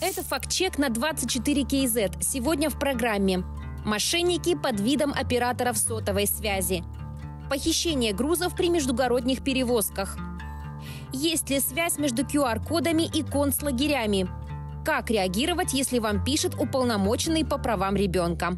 Это факт на 24 КЗ. Сегодня в программе. Мошенники под видом операторов сотовой связи. Похищение грузов при междугородних перевозках. Есть ли связь между QR-кодами и концлагерями? Как реагировать, если вам пишет уполномоченный по правам ребенка?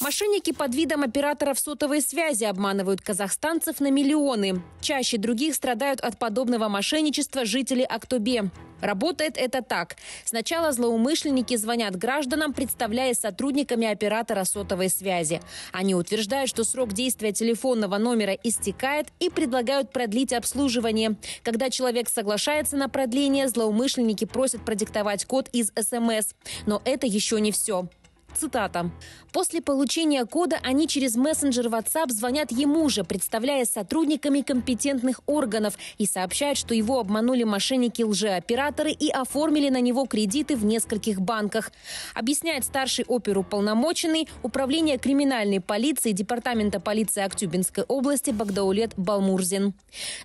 Мошенники под видом операторов сотовой связи обманывают казахстанцев на миллионы. Чаще других страдают от подобного мошенничества жители Актобе. Работает это так. Сначала злоумышленники звонят гражданам, представляясь сотрудниками оператора сотовой связи. Они утверждают, что срок действия телефонного номера истекает и предлагают продлить обслуживание. Когда человек соглашается на продление, злоумышленники просят продиктовать код из СМС. Но это еще не все. Цитата. «После получения кода они через мессенджер WhatsApp звонят ему же, представляясь сотрудниками компетентных органов и сообщают, что его обманули мошенники-лжеоператоры и оформили на него кредиты в нескольких банках. Объясняет старший оперуполномоченный Управление криминальной полиции Департамента полиции Актюбинской области Багдаулет Балмурзин.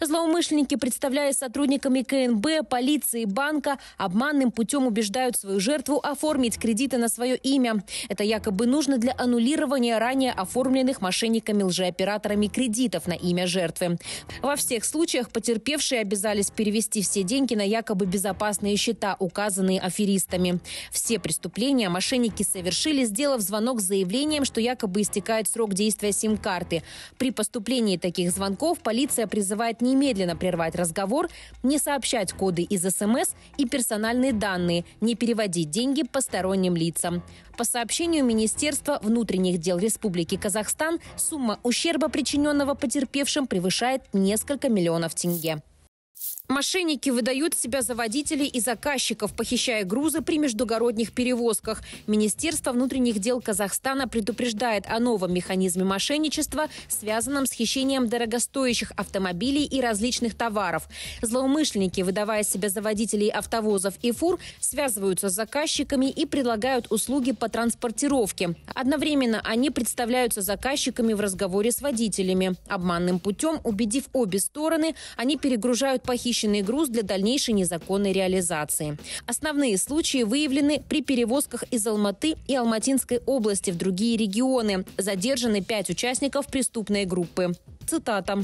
Злоумышленники, представляясь сотрудниками КНБ, полиции, банка, обманным путем убеждают свою жертву оформить кредиты на свое имя. Это якобы нужно для аннулирования ранее оформленных мошенниками лжеоператорами кредитов на имя жертвы. Во всех случаях потерпевшие обязались перевести все деньги на якобы безопасные счета, указанные аферистами. Все преступления мошенники совершили, сделав звонок с заявлением, что якобы истекает срок действия сим-карты. При поступлении таких звонков полиция призывает немедленно прервать разговор, не сообщать коды из СМС и персональные данные, не переводить деньги посторонним лицам. По сообщению сообщению Министерства внутренних дел Республики Казахстан сумма ущерба, причиненного потерпевшим, превышает несколько миллионов тенге. Мошенники выдают себя за водителей и заказчиков, похищая грузы при междугородних перевозках. Министерство внутренних дел Казахстана предупреждает о новом механизме мошенничества, связанном с хищением дорогостоящих автомобилей и различных товаров. Злоумышленники, выдавая себя за водителей автовозов и фур, связываются с заказчиками и предлагают услуги по транспортировке. Одновременно они представляются заказчиками в разговоре с водителями. Обманным путем, убедив обе стороны, они перегружают похищенных похищенный груз для дальнейшей незаконной реализации. Основные случаи выявлены при перевозках из Алматы и Алматинской области в другие регионы. Задержаны пять участников преступной группы. Цитата.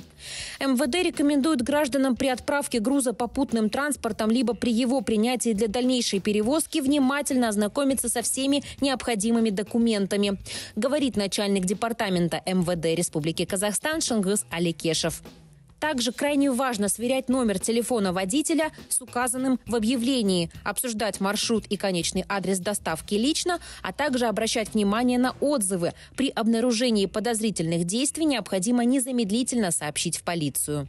МВД рекомендует гражданам при отправке груза попутным транспортом либо при его принятии для дальнейшей перевозки внимательно ознакомиться со всеми необходимыми документами, говорит начальник департамента МВД Республики Казахстан Шангыс Аликешев. Также крайне важно сверять номер телефона водителя с указанным в объявлении, обсуждать маршрут и конечный адрес доставки лично, а также обращать внимание на отзывы. При обнаружении подозрительных действий необходимо незамедлительно сообщить в полицию.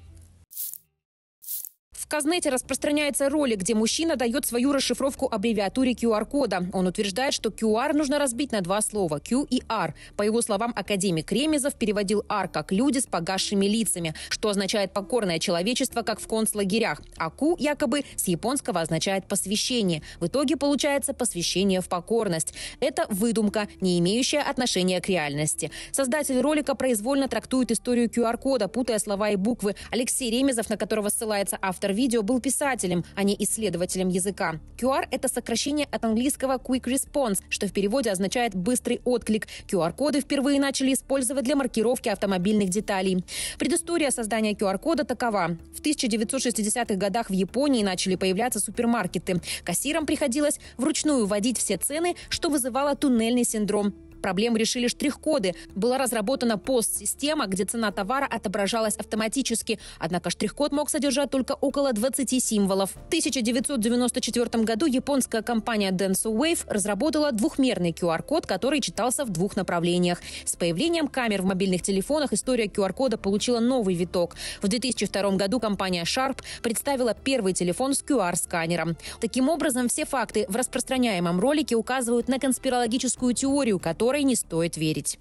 В Казнете распространяется ролик, где мужчина дает свою расшифровку аббревиатуре QR-кода. Он утверждает, что QR нужно разбить на два слова – Q и R. По его словам, академик Ремезов переводил R как «люди с погасшими лицами», что означает «покорное человечество», как в концлагерях, а Q якобы с японского означает «посвящение». В итоге получается «посвящение в покорность». Это выдумка, не имеющая отношения к реальности. Создатель ролика произвольно трактует историю QR-кода, путая слова и буквы. Алексей Ремезов, на которого ссылается автор видео был писателем, а не исследователем языка. QR – это сокращение от английского quick response, что в переводе означает «быстрый отклик». QR-коды впервые начали использовать для маркировки автомобильных деталей. Предыстория создания QR-кода такова. В 1960-х годах в Японии начали появляться супермаркеты. Кассирам приходилось вручную вводить все цены, что вызывало туннельный синдром проблему решили штрих-коды. Была разработана пост-система, где цена товара отображалась автоматически, однако штрих-код мог содержать только около 20 символов. В 1994 году японская компания Denso Wave разработала двухмерный QR-код, который читался в двух направлениях. С появлением камер в мобильных телефонах история QR-кода получила новый виток. В 2002 году компания Sharp представила первый телефон с QR-сканером. Таким образом, все факты в распространяемом ролике указывают на конспирологическую теорию, которая которой не стоит верить.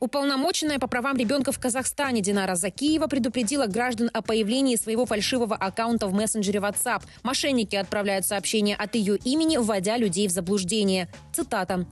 Уполномоченная по правам ребенка в Казахстане Динара Закиева предупредила граждан о появлении своего фальшивого аккаунта в мессенджере WhatsApp. Мошенники отправляют сообщения от ее имени, вводя людей в заблуждение. Цитата.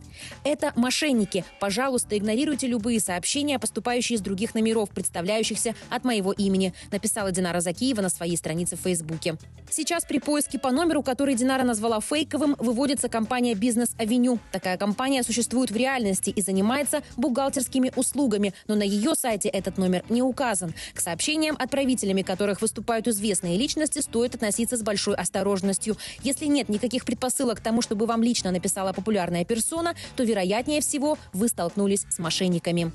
«Это мошенники. Пожалуйста, игнорируйте любые сообщения, поступающие из других номеров, представляющихся от моего имени», написала Динара Закиева на своей странице в Фейсбуке. Сейчас при поиске по номеру, который Динара назвала фейковым, выводится компания «Бизнес Авеню». Такая компания существует в реальности и занимается бухгалтерскими услугами, но на ее сайте этот номер не указан. К сообщениям, отправителями которых выступают известные личности, стоит относиться с большой осторожностью. Если нет никаких предпосылок к тому, чтобы вам лично написала популярная персона, то вероятнее всего вы столкнулись с мошенниками.